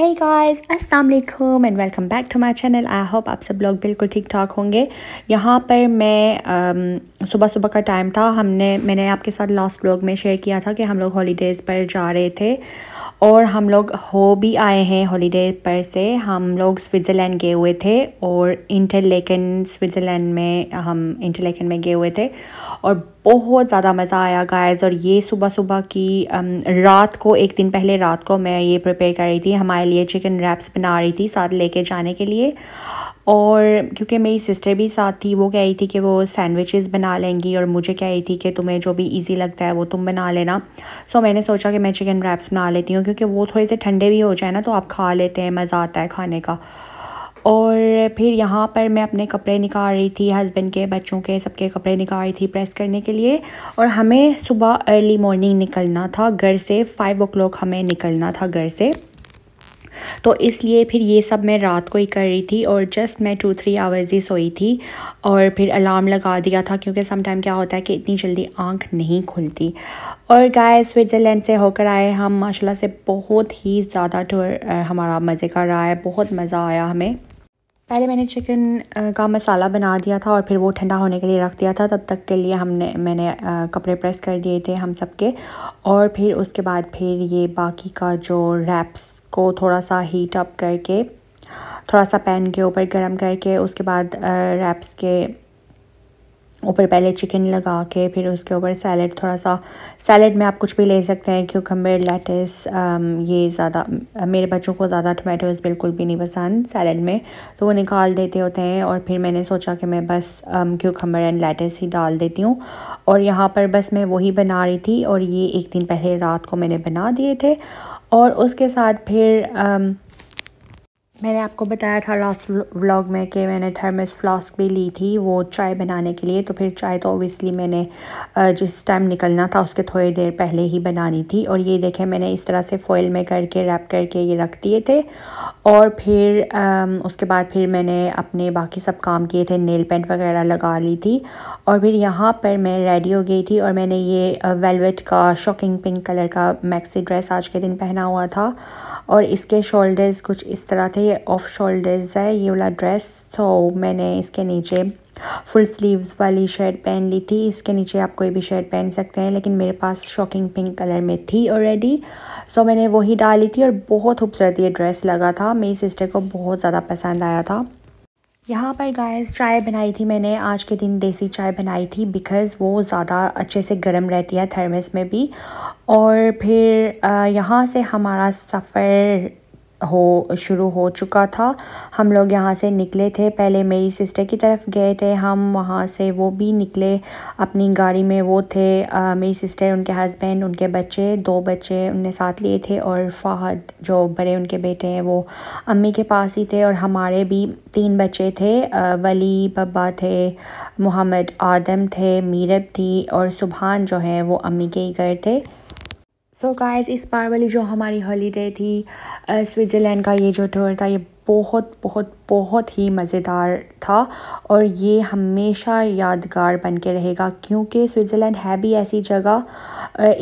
है गाइस अस्सलाम वालेकुम and welcome back to my channel I hope आप सब लोग बिल्कुल ठीक ठाक होंगे यहाँ पर मैं um, सुबह सुबह का टाइम था हमने मैंने आपके साथ लास्ट ब्लॉग में शेयर किया था कि हम लोग हॉलीडेज़ पर जा रहे थे और हम लोग हो भी आए हैं हॉलीडे पर से हम लोग स्विट्ज़रलैंड गए हुए थे और इंटरलेकन स्विट्ज़रलैंड में हम इंटरलेकन में गए हुए थे और बहुत ज़्यादा मज़ा आया गायज और ये सुबह सुबह की रात को एक दिन पहले रात को मैं ये प्रिपेयर कर रही थी हमारे लिए चिकन रैप्स बना रही थी साथ लेके जाने के लिए और क्योंकि मेरी सिस्टर भी साथ थी वो कह रही थी कि वो सैंडविचेस बना लेंगी और मुझे कह रही थी कि तुम्हें जो भी इजी लगता है वो तुम बना लेना सो मैंने सोचा कि मैं चिकन रैप्स बना लेती हूँ क्योंकि वो थोड़े से ठंडे भी हो जाए ना तो आप खा लेते हैं मज़ा आता है खाने का और फिर यहाँ पर मैं अपने कपड़े निकाल रही थी हस्बैंड के बच्चों के सबके कपड़े निकाल रही थी प्रेस करने के लिए और हमें सुबह अर्ली मॉर्निंग निकलना था घर से फ़ाइव ओ हमें निकलना था घर से तो इसलिए फिर ये सब मैं रात को ही कर रही थी और जस्ट मैं टू थ्री आवर्स ही सोई थी और फिर अलार्म लगा दिया था क्योंकि समटाइम क्या होता है कि इतनी जल्दी आँख नहीं खुलती और गाय स्विट्ज़रलैंड से होकर आए हम माशाल्लाह से बहुत ही ज़्यादा टूर हमारा मज़े कर रहा है बहुत मज़ा आया हमें पहले मैंने चिकन का मसाला बना दिया था और फिर वो ठंडा होने के लिए रख दिया था तब तक के लिए हमने मैंने कपड़े प्रेस कर दिए थे हम सब के और फिर उसके बाद फिर ये बाकी का जो रैप्स को थोड़ा सा हीट अप करके थोड़ा सा पैन के ऊपर गर्म करके उसके बाद रैप्स के ऊपर पहले चिकन लगा के फिर उसके ऊपर सैलड थोड़ा सा सैलड में आप कुछ भी ले सकते हैं क्यूकम्बर लेटस um, ये ज़्यादा मेरे बच्चों को ज़्यादा टमाटोज़ बिल्कुल भी नहीं पसंद सैलड में तो वो निकाल देते होते हैं और फिर मैंने सोचा कि मैं बस क्यूकम्बर एंड लेटस ही डाल देती हूँ और यहाँ पर बस मैं वही बना रही थी और ये एक दिन पहले रात को मैंने बना दिए थे और उसके साथ फिर um, मैंने आपको बताया था लास्ट व्लॉग में कि मैंने थर्मस फ्लास्क भी ली थी वो चाय बनाने के लिए तो फिर चाय तो ओबियसली मैंने जिस टाइम निकलना था उसके थोड़ी देर पहले ही बनानी थी और ये देखें मैंने इस तरह से फॉइल में करके रैप करके ये रख दिए थे और फिर आ, उसके बाद फिर मैंने अपने बाकी सब काम किए थे नेल पेंट वगैरह लगा ली थी और फिर यहाँ पर मैं रेडी हो गई थी और मैंने ये वेलवेट का शॉकिंग पिंक कलर का मैक्सी ड्रेस आज के दिन पहना हुआ था और इसके शोल्डर्स कुछ इस तरह थे ये ऑफ शोल्डर्स है ये वाला ड्रेस तो मैंने इसके नीचे फुल स्लीव्स वाली शर्ट पहन ली थी इसके नीचे आप कोई भी शर्ट पहन सकते हैं लेकिन मेरे पास शॉकिंग पिंक कलर में थी ऑलरेडी सो मैंने वही डाली थी और बहुत खूबसूरत ये ड्रेस लगा था मेरी सिस्टर को बहुत ज़्यादा पसंद आया था यहाँ पर गाय चाय बनाई थी मैंने आज के दिन देसी चाय बनाई थी बिकॉज़ वो ज़्यादा अच्छे से गर्म रहती है थर्मस में भी और फिर यहाँ से हमारा सफ़र हो शुरू हो चुका था हम लोग यहाँ से निकले थे पहले मेरी सिस्टर की तरफ गए थे हम वहाँ से वो भी निकले अपनी गाड़ी में वो थे आ, मेरी सिस्टर उनके हस्बैंड उनके बच्चे दो बच्चे उनने साथ लिए थे और फ़ाहद जो बड़े उनके बेटे हैं वो अम्मी के पास ही थे और हमारे भी तीन बच्चे थे आ, वली बब्बा थे मोहम्मद आदम थे मीरब थी और सुबहान जो है वो अम्मी के ही घर थे सो गाइस इस बार वाली जो हमारी हॉलीडे थी स्विट्ज़रलैंड का ये जो टूर था ये बहुत बहुत बहुत ही मज़ेदार था और ये हमेशा यादगार बन के रहेगा क्योंकि स्विट्ज़रलैंड है भी ऐसी जगह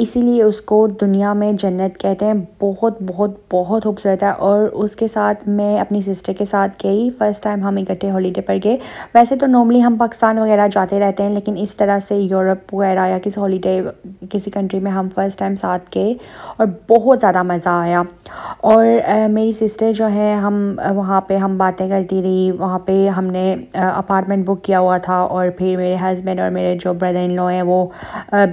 इसीलिए उसको दुनिया में जन्नत कहते हैं बहुत बहुत बहुत खूबसूरत है और उसके साथ मैं अपनी सिस्टर के साथ गई फ़र्स्ट टाइम हम इकट्ठे हॉलीडे पर गए वैसे तो नॉर्मली हम पाकिस्तान वगैरह जाते रहते हैं लेकिन इस तरह से यूरोप वगैरह या किसी हॉलीडे किसी कंट्री में हम फ़र्स्ट टाइम साथ गए और बहुत ज़्यादा मज़ा आया और मेरी सिस्टर जो है हम वहाँ पे हम बातें करती रही वहाँ पे हमने अपार्टमेंट बुक किया हुआ था और फिर मेरे हस्बैंड और मेरे जो ब्रदर इन लॉ हैं वो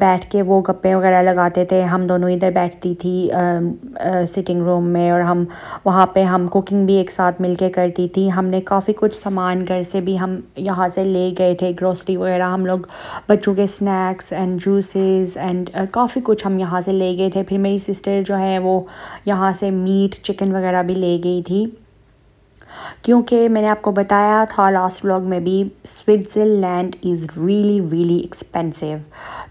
बैठ के वो गप्पे वगैरह लगाते थे हम दोनों इधर बैठती थी आ, आ, सिटिंग रूम में और हम वहाँ पे हम कुकिंग भी एक साथ मिल के करती थी हमने काफ़ी कुछ सामान घर से भी हम यहाँ से ले गए थे ग्रोसरी वगैरह हम लोग बच्चों के स्नैक्स एंड जूसेस एंड काफ़ी कुछ हम यहाँ से ले गए थे फिर मेरी सिस्टर जो है वो यहाँ से मीट चिकन वगैरह भी ले गई थी क्योंकि मैंने आपको बताया था लास्ट व्लॉग में भी Switzerland is really really expensive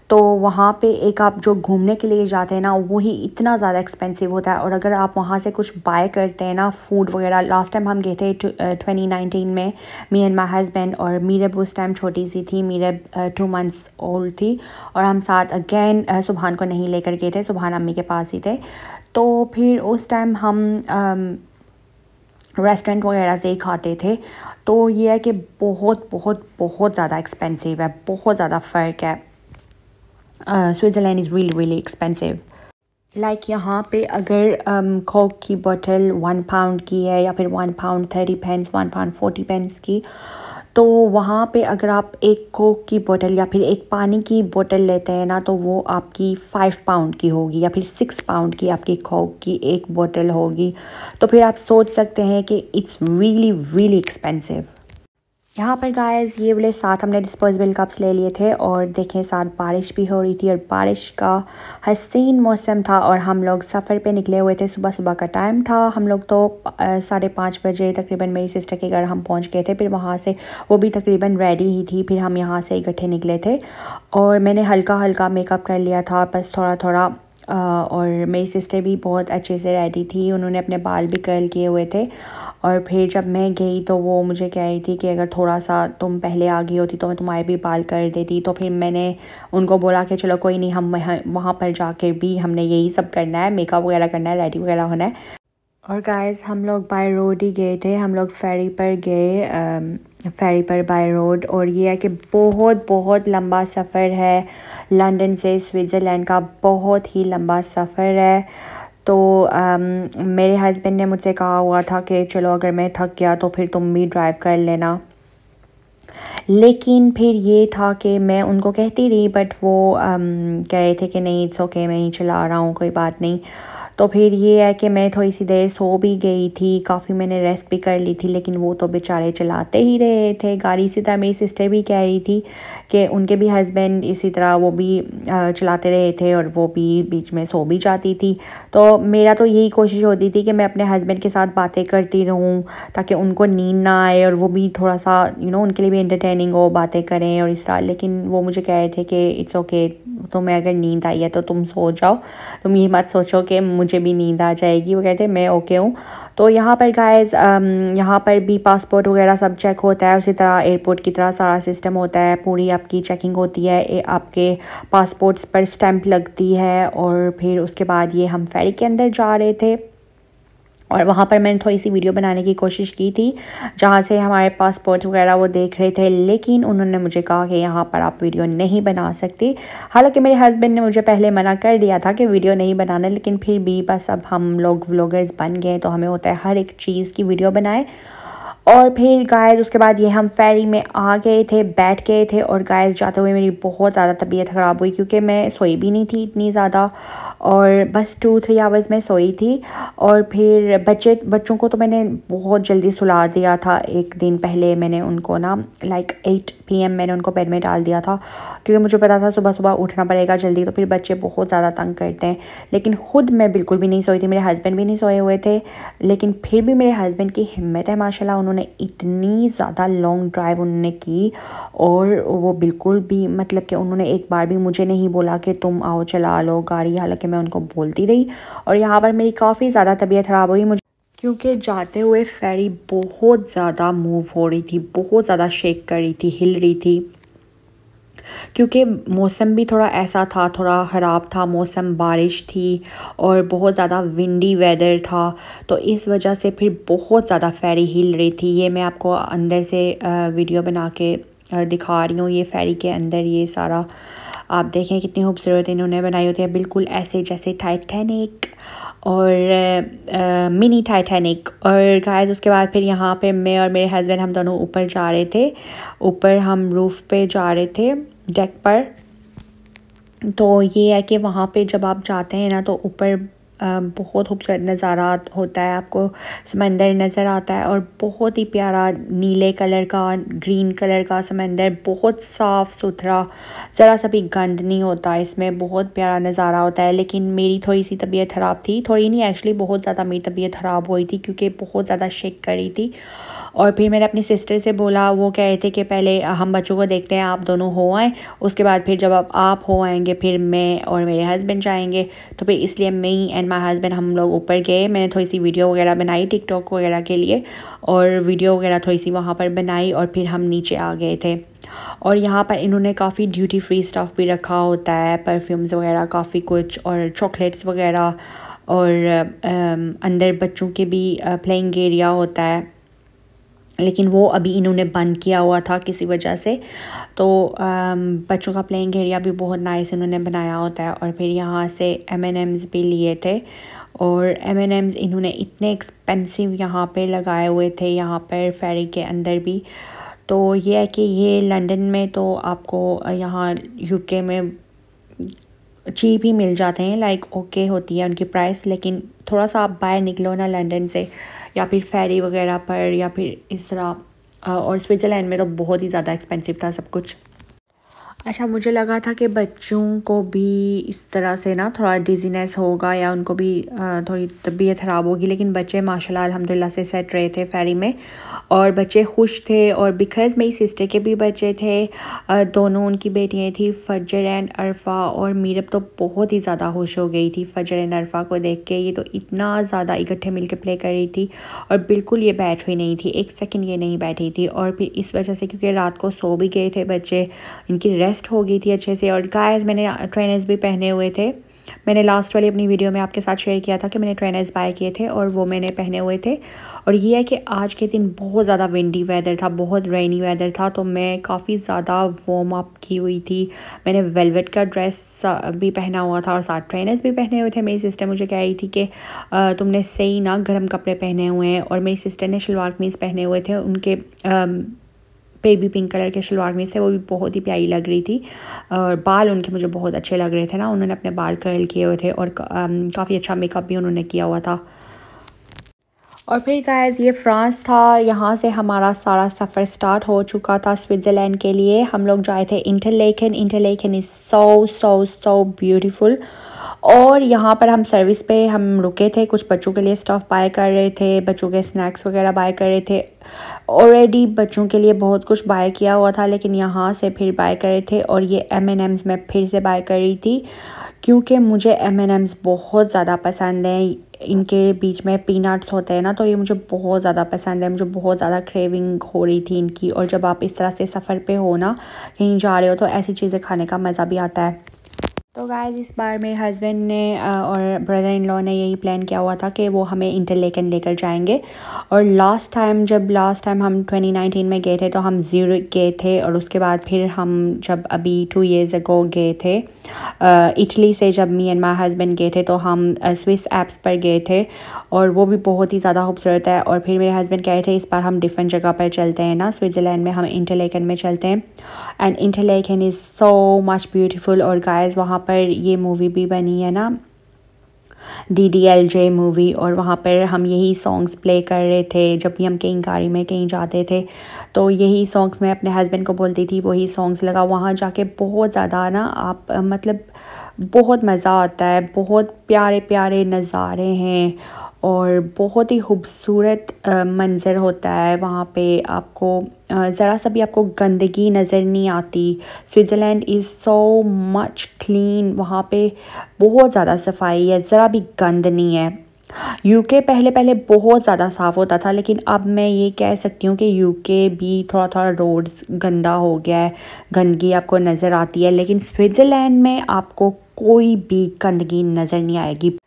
तो वहाँ पे एक आप जो घूमने के लिए जाते हैं ना वो ही इतना ज़्यादा एक्सपेंसिव होता है और अगर आप वहाँ से कुछ बाय करते हैं ना फूड वगैरह लास्ट टाइम हम गए थे ट्वेंटी नाइनटीन में मी एंड माई हस्बैंड और मीरब उस टाइम छोटी सी थी मीरब टू मंथ्स ओल्ड थी और हम साथ अगेन सुबहान को नहीं लेकर गए थे सुबहान अम्मी के पास ही थे तो फिर उस टाइम हम रेस्टोरेंट वगैरह से ही खाते थे तो ये है कि बहुत बहुत बहुत ज़्यादा एक्सपेंसिव है बहुत ज़्यादा फ़र्क है Switzerland is really really expensive like यहाँ पे अगर कोक um, की बोतल वन पाउंड की है या फिर one pound thirty pence one pound forty pence की तो वहाँ पे अगर आप एक कोक की बोतल या फिर एक पानी की बोतल लेते हैं ना तो वो आपकी फ़ाइव पाउंड की होगी या फिर सिक्स पाउंड की आपकी कोक की एक बोतल होगी तो फिर आप सोच सकते हैं कि इट्स रियली रियली एक्सपेंसिव यहाँ पर गायज ये वाले साथ हमने डिस्पोजेबल कप्स ले लिए थे और देखें साथ बारिश भी हो रही थी और बारिश का हसीन मौसम था और हम लोग सफ़र पे निकले हुए थे सुबह सुबह का टाइम था हम लोग तो साढ़े पाँच बजे तकरीबन मेरी सिस्टर के घर हम पहुँच गए थे फिर वहाँ से वो भी तकरीबन रेडी ही थी फिर हम यहाँ से इकट्ठे निकले थे और मैंने हल्का हल्का मेकअप कर लिया था बस थोड़ा थोड़ा और मेरी सिस्टर भी बहुत अच्छे से रेडी थी उन्होंने अपने बाल भी कर्ल किए हुए थे और फिर जब मैं गई तो वो मुझे कह रही थी कि अगर थोड़ा सा तुम पहले आ गई होती तो मैं तुम्हारे भी बाल कर देती तो फिर मैंने उनको बोला कि चलो कोई नहीं हम वहाँ पर जाकर भी हमने यही सब करना है मेकअप वगैरह करना है रेडी वगैरह होना है और गाइस हम लोग बाय रोड ही गए थे हम लोग फेरी पर गए फेरी um, पर बाय रोड और ये है कि बहुत बहुत लंबा सफ़र है लंदन से स्विट्ज़रलैंड का बहुत ही लंबा सफ़र है तो आ, um, मेरे हस्बैंड ने मुझसे कहा हुआ था कि चलो अगर मैं थक गया तो फिर तुम भी ड्राइव कर लेना लेकिन फिर ये था कि मैं उनको कहती रही बट वो um, कह रहे थे कि नहीं इट्स ओके मैं ही चला रहा हूँ कोई बात नहीं तो फिर ये है कि मैं थोड़ी सी देर सो भी गई थी काफ़ी मैंने रेस्ट भी कर ली थी लेकिन वो तो बेचारे चलाते ही रहे थे गाड़ी इसी तरह मेरी सिस्टर भी कह रही थी कि उनके भी हस्बैंड इसी तरह वो भी चलाते रहे थे और वो भी बीच में सो भी जाती थी तो मेरा तो यही कोशिश होती थी कि मैं अपने हस्बैंड के साथ बातें करती रहूँ ताकि उनको नींद ना आए और वो भी थोड़ा सा यू नो उनके लिए भी इंटरटेनिंग हो बातें करें और इस तरह लेकिन वो मुझे कह रहे थे कि इट्स ओके तो तुम्हें अगर नींद आई है तो तुम सो जाओ तुम ये मत सोचो कि मुझे भी नींद आ जाएगी वो कहते मैं ओके हूँ तो यहाँ पर गाइस um, यहाँ पर भी पासपोर्ट वगैरह सब चेक होता है उसी तरह एयरपोर्ट की तरह सारा सिस्टम होता है पूरी आपकी चेकिंग होती है आपके पासपोर्ट्स पर स्टैंप लगती है और फिर उसके बाद ये हम फेरी के अंदर जा रहे थे और वहाँ पर मैंने थोड़ी सी वीडियो बनाने की कोशिश की थी जहाँ से हमारे पासपोर्ट वगैरह वो देख रहे थे लेकिन उन्होंने मुझे कहा कि यहाँ पर आप वीडियो नहीं बना सकती हालांकि मेरे हस्बैंड ने मुझे पहले मना कर दिया था कि वीडियो नहीं बनाना लेकिन फिर भी बस अब हम लोग व्लॉगर्स बन गए तो हमें होता है हर एक चीज़ की वीडियो बनाए और फिर गायज उसके बाद ये हम फेरी में आ गए थे बैठ गए थे और गायज जाते हुए मेरी बहुत ज़्यादा तबीयत ख़राब हुई क्योंकि मैं सोई भी नहीं थी इतनी ज़्यादा और बस टू थ्री आवर्स में सोई थी और फिर बच्चे बच्चों को तो मैंने बहुत जल्दी सुला दिया था एक दिन पहले मैंने उनको ना लाइक एट पी मैंने उनको बेड में डाल दिया था क्योंकि मुझे पता था सुबह सुबह उठना पड़ेगा जल्दी तो फिर बच्चे बहुत ज़्यादा तंग करते हैं लेकिन खुद मैं बिल्कुल भी नहीं सोई थी मेरे हस्बैंड भी नहीं सोए हुए थे लेकिन फिर भी मेरे हस्बैंड की हिम्मत है माशाला उन्होंने उन्होंने इतनी ज़्यादा लॉन्ग ड्राइव उन्होंने की और वो बिल्कुल भी मतलब कि उन्होंने एक बार भी मुझे नहीं बोला कि तुम आओ चला लो गाड़ी हालांकि मैं उनको बोलती रही और यहाँ पर मेरी काफ़ी ज़्यादा तबीयत ख़राब हुई मुझे क्योंकि जाते हुए फेरी बहुत ज़्यादा मूव हो रही थी बहुत ज़्यादा शेक कर रही थी हिल रही थी क्योंकि मौसम भी थोड़ा ऐसा था थोड़ा ख़राब था मौसम बारिश थी और बहुत ज़्यादा विंडी वेदर था तो इस वजह से फिर बहुत ज़्यादा फेरी हिल रही थी ये मैं आपको अंदर से वीडियो बना के दिखा रही हूँ ये फेरी के अंदर ये सारा आप देखें कितनी खूबसूरत इन्होंने बनाई होती है बिल्कुल ऐसे जैसे टाइटैनिक और आ, मिनी टाइटैनिक और गाइस उसके बाद फिर यहाँ पे मैं और मेरे हस्बैंड हम दोनों ऊपर जा रहे थे ऊपर हम रूफ़ पे जा रहे थे डेक पर तो ये है कि वहाँ पे जब आप जाते हैं ना तो ऊपर बहुत खूबसूरत नज़ारा होता है आपको समंदर नज़र आता है और बहुत ही प्यारा नीले कलर का ग्रीन कलर का समंदर बहुत साफ़ सुथरा ज़रा सा भी गंद नहीं होता इसमें बहुत प्यारा नज़ारा होता है लेकिन मेरी थोड़ी सी तबीयत ख़राब थी थोड़ी नहीं एक्चुअली बहुत ज़्यादा मेरी तबीयत ख़राब हुई थी क्योंकि बहुत ज़्यादा शेक करी थी और फिर मैंने अपनी सिस्टर से बोला वो कह रहे थे कि पहले हम बच्चों को देखते हैं आप दोनों हो आएँ उसके बाद फिर जब आप हो आएँगे फिर मैं और मेरे हस्बैंड जाएँगे तो फिर इसलिए मैं एंड एंड माई हस्बैंड हम लोग ऊपर गए मैंने थोड़ी सी वीडियो वगैरह बनाई टिकटॉक वगैरह के लिए और वीडियो वगैरह थोड़ी सी वहाँ पर बनाई और फिर हम नीचे आ गए थे और यहाँ पर इन्होंने काफ़ी ड्यूटी फ्री स्टाफ भी रखा होता है परफ्यूम्स वगैरह काफ़ी कुछ और चॉकलेट्स वगैरह और अंदर बच्चों के भी प्लेइंग एरिया होता है लेकिन वो अभी इन्होंने बंद किया हुआ था किसी वजह से तो बच्चों का प्लेइंग एरिया भी बहुत नाइस इन्होंने बनाया होता है और फिर यहाँ से एम एन एम्स भी लिए थे और एम एन एम्स इन्होंने इतने एक्सपेंसिव यहाँ पे लगाए हुए थे यहाँ पर फेरी के अंदर भी तो ये है कि ये लंदन में तो आपको यहाँ यूके में चीप ही मिल जाते हैं लाइक ओके होती है उनकी प्राइस लेकिन थोड़ा सा आप बाहर निकलो ना लंदन से या फिर फेरी वगैरह पर या फिर इस तरह और स्विट्ज़रलैंड में तो बहुत ही ज़्यादा एक्सपेंसिव था सब कुछ अच्छा मुझे लगा था कि बच्चों को भी इस तरह से ना थोड़ा डिजीनेस होगा या उनको भी थोड़ी तबीयत ख़राब होगी लेकिन बच्चे माशाल्लाह अल्हम्दुलिल्लाह से सेट रहे थे फेरी में और बच्चे खुश थे और बिकॉज़ मेरी सिस्टर के भी बच्चे थे दोनों उनकी बेटियाँ थी फजर एंड अरफा और मीरब तो बहुत ही ज़्यादा खुश हो गई थी फजर एंड अरफा को देख के ये तो इतना ज़्यादा इकट्ठे मिल प्ले कर रही थी और बिल्कुल ये बैठ हुई नहीं थी एक सेकेंड ये नहीं बैठी थी और फिर इस वजह से क्योंकि रात को सो भी गए थे बच्चे इनकी रेस्ट रेस्ट हो गई थी अच्छे से और गायज मैंने ट्रेनर्स भी पहने हुए थे मैंने लास्ट वाली अपनी वीडियो में आपके साथ शेयर किया था कि मैंने ट्रेनर्स बाय किए थे और वो मैंने पहने हुए थे और ये है कि आज के दिन बहुत ज़्यादा विंडी वेदर था बहुत रेनी वेदर था तो मैं काफ़ी ज़्यादा वॉम अप की हुई थी मैंने वेलवेट का ड्रेस भी पहना हुआ था और साथ ट्रेनर्स भी पहने हुए थे मेरी सिस्टर मुझे कह रही थी कि तुमने सही ना गर्म कपड़े पहने हुए हैं और मेरी सिस्टर ने शलवार कमीज़ पहने हुए थे उनके बेबी पिंक कलर के शलवार में से वो भी बहुत ही प्यारी लग रही थी और बाल उनके मुझे बहुत अच्छे लग रहे थे ना उन्होंने अपने बाल कर्ल किए हुए थे और काफ़ी अच्छा मेकअप भी उन्होंने किया हुआ था और फिर गायज़ ये फ्रांस था यहाँ से हमारा सारा सफ़र स्टार्ट हो चुका था स्विट्ज़रलैंड के लिए हम लोग जाए थे Interlaken Interlaken is so so so beautiful और यहाँ पर हम सर्विस पे हम रुके थे कुछ बच्चों के लिए स्टफ़ बाय कर रहे थे बच्चों के स्नैक्स वगैरह बाय कर रहे थे ऑलरेडी बच्चों के लिए बहुत कुछ बाय किया हुआ था लेकिन यहाँ से फिर बाय कर रहे थे और ये एम एन एम्स मैं फिर से बाय कर रही थी क्योंकि मुझे एम एन एम्स बहुत ज़्यादा पसंद हैं इनके बीच में पीनट्स होते हैं ना तो ये मुझे बहुत ज़्यादा पसंद है मुझे बहुत ज़्यादा क्रेविंग हो रही थी इनकी और जब आप इस तरह से सफ़र पे हो ना कहीं जा रहे हो तो ऐसी चीज़ें खाने का मज़ा भी आता है तो गायज इस बार मेरे हस्बैंड ने और ब्रदर इन लॉ ने यही प्लान किया हुआ था कि वो हमें इंटरलेकन लेकर जाएंगे और लास्ट टाइम जब लास्ट टाइम हम 2019 में गए थे तो हम जीरो गए थे और उसके बाद फिर हम जब अभी टू इयर्स अगो गए थे इटली से जब मी एंड माई हस्बैंड गए थे तो हम स्विस एप्स पर गए थे और वो भी बहुत ही ज़्यादा खूबसूरत है और फिर मेरे हस्बैंड कह रहे थे इस बार हम डिफरेंट जगह पर चलते हैं ना स्विट्ज़रलैंड में हम इंटरलेकन में चलते हैं and Interlaken is so much beautiful और गायज़ वहाँ पर ये मूवी भी बनी है ना D D L J movie और वहाँ पर हम यही सॉन्ग्स प्ले कर रहे थे जब भी हम कहीं गाड़ी में कहीं जाते थे तो यही सॉन्ग्स मैं अपने हस्बैंड को बोलती थी वही सॉन्ग्स लगा वहाँ जाके बहुत ज़्यादा ना आप मतलब बहुत मज़ा आता है बहुत प्यारे प्यारे नज़ारे हैं और बहुत ही खूबसूरत मंज़र होता है वहाँ पे आपको ज़रा सा भी आपको गंदगी नज़र नहीं आती Switzerland is so much clean वहाँ पे बहुत ज़्यादा सफाई है ज़रा भी गंद नहीं है यूके पहले पहले बहुत ज़्यादा साफ़ होता था लेकिन अब मैं ये कह सकती हूँ कि यूके भी थोड़ा थोड़ा रोड्स गंदा हो गया है गंदगी आपको नज़र आती है लेकिन स्विट्ज़रलैंड में आपको कोई भी गंदगी नज़र नहीं आएगी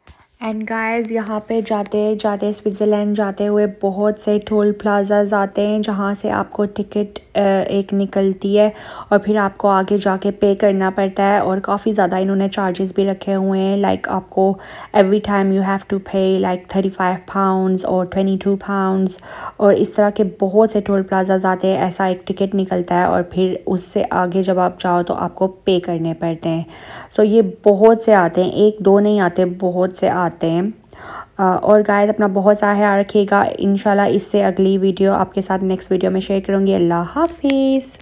एंड गाइस यहाँ पे जाते जाते स्विट्ज़रलैंड जाते हुए बहुत से टोल प्लाजाज आते हैं जहाँ से आपको टिकट एक निकलती है और फिर आपको आगे जाके पे करना पड़ता है और काफ़ी ज़्यादा इन्होंने चार्जेस भी रखे हुए हैं लाइक आपको every time you have to pay like thirty five pounds और ट्वेंटी टू पाउंडस और इस तरह के बहुत से टोल प्लाजाज आते हैं ऐसा एक टिकट निकलता है और फिर उससे आगे जब आप जाओ तो आपको पे करने पड़ते हैं सो so ये बहुत से आते हैं एक दो नहीं आते बहुत से आते आते हैं और गायद अपना बहुत सारा ख्याल रखिएगा इन इससे अगली वीडियो आपके साथ नेक्स्ट वीडियो में शेयर करूँगी अल्लाह हाफिज़